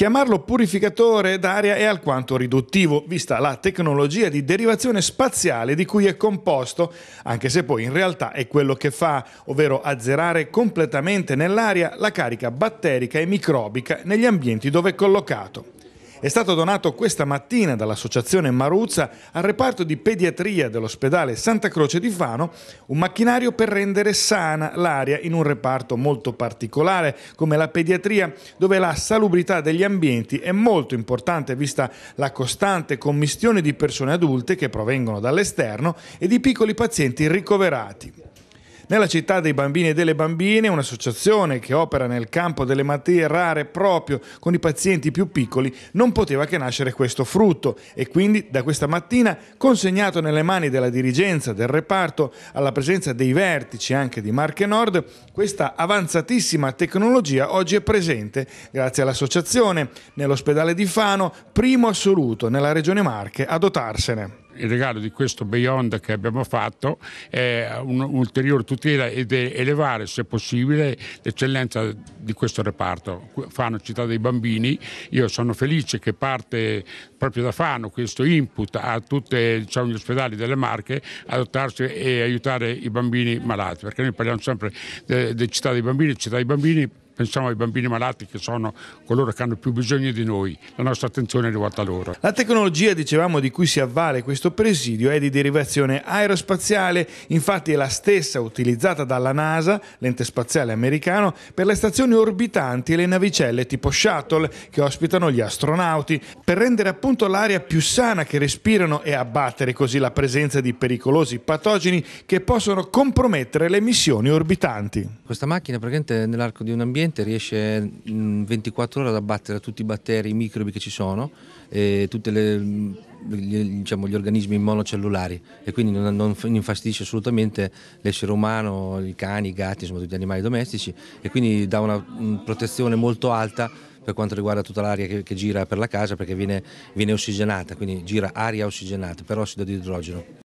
Chiamarlo purificatore d'aria è alquanto riduttivo, vista la tecnologia di derivazione spaziale di cui è composto, anche se poi in realtà è quello che fa, ovvero azzerare completamente nell'aria la carica batterica e microbica negli ambienti dove è collocato è stato donato questa mattina dall'associazione Maruzza al reparto di pediatria dell'ospedale Santa Croce di Fano un macchinario per rendere sana l'aria in un reparto molto particolare come la pediatria dove la salubrità degli ambienti è molto importante vista la costante commistione di persone adulte che provengono dall'esterno e di piccoli pazienti ricoverati. Nella città dei bambini e delle bambine, un'associazione che opera nel campo delle materie rare proprio con i pazienti più piccoli, non poteva che nascere questo frutto e quindi da questa mattina consegnato nelle mani della dirigenza del reparto alla presenza dei vertici anche di Marche Nord, questa avanzatissima tecnologia oggi è presente grazie all'associazione nell'ospedale di Fano, primo assoluto nella regione Marche a dotarsene il regalo di questo Beyond che abbiamo fatto è un'ulteriore tutela ed elevare, se possibile, l'eccellenza di questo reparto. Fano Città dei Bambini, io sono felice che parte proprio da Fano questo input a tutti diciamo, gli ospedali delle Marche adottarsi e aiutare i bambini malati, perché noi parliamo sempre di Città dei Bambini, Città dei Bambini pensiamo ai bambini malati che sono coloro che hanno più bisogno di noi, la nostra attenzione è rivolta a loro. La tecnologia, dicevamo, di cui si avvale questo presidio è di derivazione aerospaziale, infatti è la stessa utilizzata dalla NASA, l'ente spaziale americano, per le stazioni orbitanti e le navicelle tipo shuttle che ospitano gli astronauti, per rendere appunto l'aria più sana che respirano e abbattere così la presenza di pericolosi patogeni che possono compromettere le missioni orbitanti. Questa macchina praticamente nell'arco di un ambiente ambiente riesce mm, in 24 ore ad abbattere tutti i batteri, i microbi che ci sono e tutti mm, diciamo, gli organismi monocellulari e quindi non, non infastidisce assolutamente l'essere umano, i cani, i gatti, insomma tutti gli animali domestici e quindi dà una, mm, protezione molto alta per quanto riguarda tutta l'aria che, che, gira per la casa perché viene, viene ossigenata, quindi gira aria ossigenata, per ossido di idrogeno.